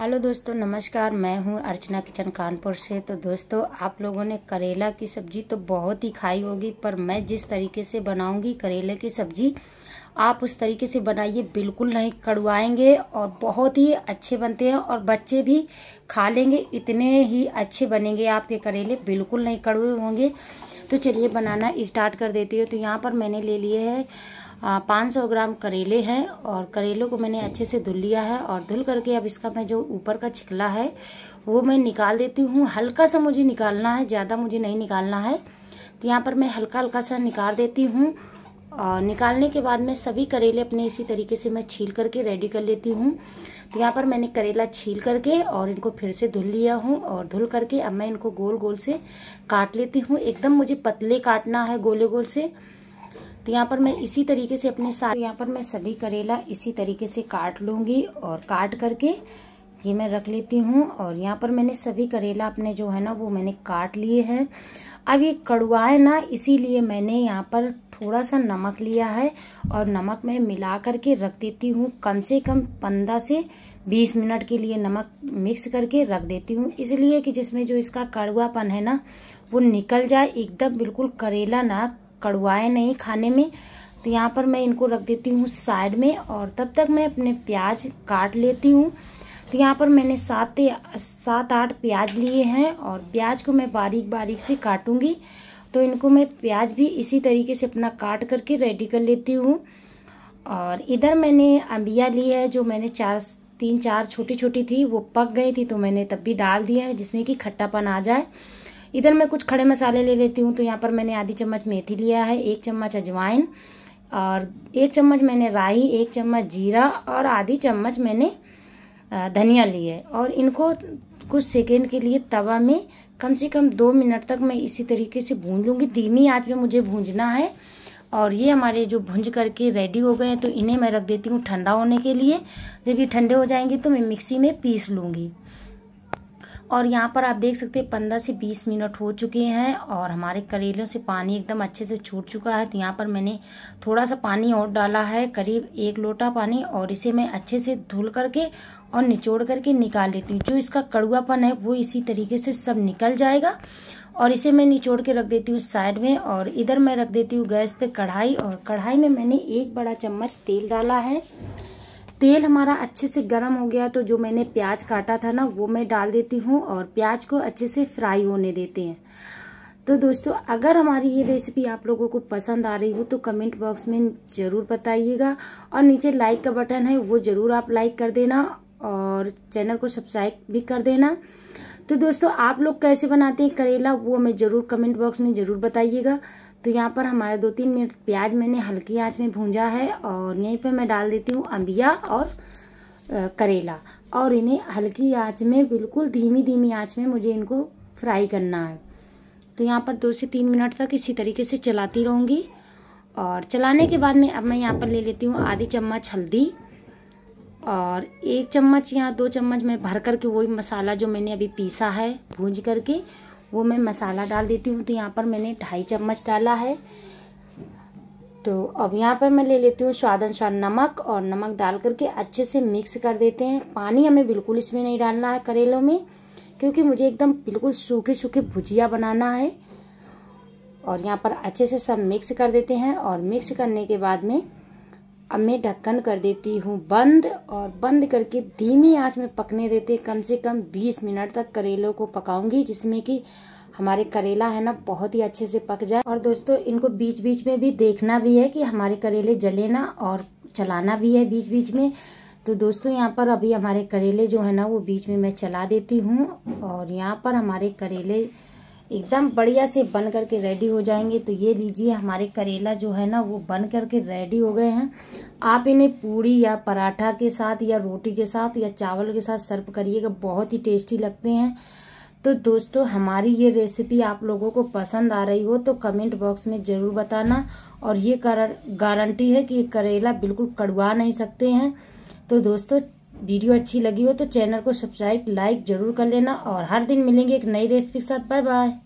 hello दोस्तों नमस्कार मैं हूं अर्चना किचन कानपुर से तो दोस्तों आप लोगों ने करेला की सब्ज़ी तो बहुत ही खाई होगी पर मैं जिस तरीके से बनाऊंगी करेले की सब्ज़ी आप उस तरीके से बनाइए बिल्कुल नहीं कड़वाएंगे और बहुत ही अच्छे बनते हैं और बच्चे भी खा लेंगे इतने ही अच्छे बनेंगे आपके करेले बिल्कुल नहीं कड़वे होंगे तो चलिए बनाना स्टार्ट कर देती हूँ तो यहाँ पर मैंने ले लिए है पाँच सौ ग्राम करेले हैं और करेलों को मैंने अच्छे से धुल लिया है और धुल करके अब इसका मैं जो ऊपर का छिकला है वो मैं निकाल देती हूँ हल्का सा मुझे निकालना है ज़्यादा मुझे नहीं निकालना है तो यहाँ पर मैं हल्का हल्का सा निकाल देती हूँ और निकालने के बाद मैं सभी करेले अपने इसी तरीके से मैं छील करके रेडी कर लेती हूँ तो यहाँ पर मैंने करेला छील करके और इनको फिर से धुल लिया हूँ और धुल करके अब मैं इनको गोल गोल से काट लेती हूँ एकदम मुझे पतले काटना है गोले गोल से तो यहाँ पर मैं इसी तरीके से अपने साथ यहाँ पर मैं सभी करेला इसी तरीके से काट लूँगी और काट करके ये मैं रख लेती हूँ और यहाँ पर मैंने सभी करेला अपने जो है ना वो मैंने काट लिए हैं अब ये कड़वा है ना इसीलिए मैंने यहाँ पर थोड़ा सा नमक लिया है और नमक मैं मिला करके रख देती हूँ कम से कम पंद्रह से बीस मिनट के लिए नमक मिक्स करके रख देती हूँ इसलिए कि जिसमें जो इसका कड़वापन है ना वो निकल जाए एकदम बिल्कुल करेला ना कड़वाए नहीं खाने में तो यहाँ पर मैं इनको रख देती हूँ साइड में और तब तक मैं अपने प्याज काट लेती हूँ तो यहाँ पर मैंने सात सात आठ प्याज लिए हैं और प्याज को मैं बारीक बारीक से काटूँगी तो इनको मैं प्याज भी इसी तरीके से अपना काट करके रेडी कर लेती हूँ और इधर मैंने अम्बिया ली है जो मैंने चार तीन चार छोटी छोटी थी वो पक गई थी तो मैंने तब भी डाल दिया है जिसमें कि खट्टापन आ जाए इधर मैं कुछ खड़े मसाले ले लेती हूँ तो यहाँ पर मैंने आधी चम्मच मेथी लिया है एक चम्मच अजवाइन और एक चम्मच मैंने राई एक चम्मच जीरा और आधी चम्मच मैंने धनिया ली है और इनको कुछ सेकेंड के लिए तवा में कम से कम दो मिनट तक मैं इसी तरीके से भून लूँगी धीमी आँच में मुझे भूंजना है और ये हमारे जो भुंज करके रेडी हो गए हैं तो इन्हें मैं रख देती हूँ ठंडा होने के लिए जब ये ठंडे हो जाएंगे तो मैं मिक्सी में पीस लूँगी और यहाँ पर आप देख सकते हैं पंद्रह से बीस मिनट हो चुके हैं और हमारे करेलों से पानी एकदम अच्छे से छूट चुका है तो यहाँ पर मैंने थोड़ा सा पानी और डाला है करीब एक लोटा पानी और इसे मैं अच्छे से धुल करके और निचोड़ करके निकाल लेती हूँ जो इसका कड़ुआपन है वो इसी तरीके से सब निकल जाएगा और इसे मैं निचोड़ के रख देती हूँ साइड में और इधर मैं रख देती हूँ गैस पे कढ़ाई और कढ़ाई में मैंने एक बड़ा चम्मच तेल डाला है तेल हमारा अच्छे से गर्म हो गया तो जो मैंने प्याज काटा था ना वो मैं डाल देती हूँ और प्याज को अच्छे से फ्राई होने देते हैं तो दोस्तों अगर हमारी ये रेसिपी आप लोगों को पसंद आ रही हो तो कमेंट बॉक्स में ज़रूर बताइएगा और नीचे लाइक का बटन है वो ज़रूर आप लाइक कर देना और चैनल को सब्सक्राइब भी कर देना तो दोस्तों आप लोग कैसे बनाते हैं करेला वो हमें ज़रूर कमेंट बॉक्स में ज़रूर बताइएगा तो यहाँ पर हमारा दो तीन मिनट प्याज मैंने हल्की आंच में भूंजा है और यहीं पर मैं डाल देती हूँ अम्बिया और करेला और इन्हें हल्की आंच में बिल्कुल धीमी धीमी आंच में मुझे इनको फ्राई करना है तो यहाँ पर दो से तीन मिनट तक इसी तरीके से चलाती रहूँगी और चलाने के बाद में अब मैं यहाँ पर ले लेती हूँ आधी चम्मच हल्दी और एक चम्मच या दो चम्मच मैं भर करके वही मसाला जो मैंने अभी पीसा है भूंज करके वो मैं मसाला डाल देती हूँ तो यहाँ पर मैंने ढाई चम्मच डाला है तो अब यहाँ पर मैं ले लेती हूँ स्वाद अनुसार नमक और नमक डाल करके अच्छे से मिक्स कर देते हैं पानी हमें बिल्कुल इसमें नहीं डालना है करेलों में क्योंकि मुझे एकदम बिल्कुल सूखे सूखे भुजिया बनाना है और यहाँ पर अच्छे से सब मिक्स कर देते हैं और मिक्स करने के बाद में अब मैं ढक्कन कर देती हूँ बंद और बंद करके धीमी आंच में पकने देते कम से कम 20 मिनट तक करेलों को पकाऊंगी जिसमें कि हमारे करेला है ना बहुत ही अच्छे से पक जाए और दोस्तों इनको बीच बीच में भी देखना भी है कि हमारे करेले जले ना और चलाना भी है बीच बीच में तो दोस्तों यहाँ पर अभी हमारे करेले जो है ना वो बीच में मैं चला देती हूँ और यहाँ पर हमारे करेले एकदम बढ़िया से बन करके रेडी हो जाएंगे तो ये लीजिए हमारे करेला जो है ना वो बन करके रेडी हो गए हैं आप इन्हें पूड़ी या पराठा के साथ या रोटी के साथ या चावल के साथ सर्व करिएगा बहुत ही टेस्टी लगते हैं तो दोस्तों हमारी ये रेसिपी आप लोगों को पसंद आ रही हो तो कमेंट बॉक्स में ज़रूर बताना और ये गारंटी है कि करेला बिल्कुल कड़वा नहीं सकते हैं तो दोस्तों वीडियो अच्छी लगी हो तो चैनल को सब्सक्राइब लाइक जरूर कर लेना और हर दिन मिलेंगे एक नई रेसिपी के साथ बाय बाय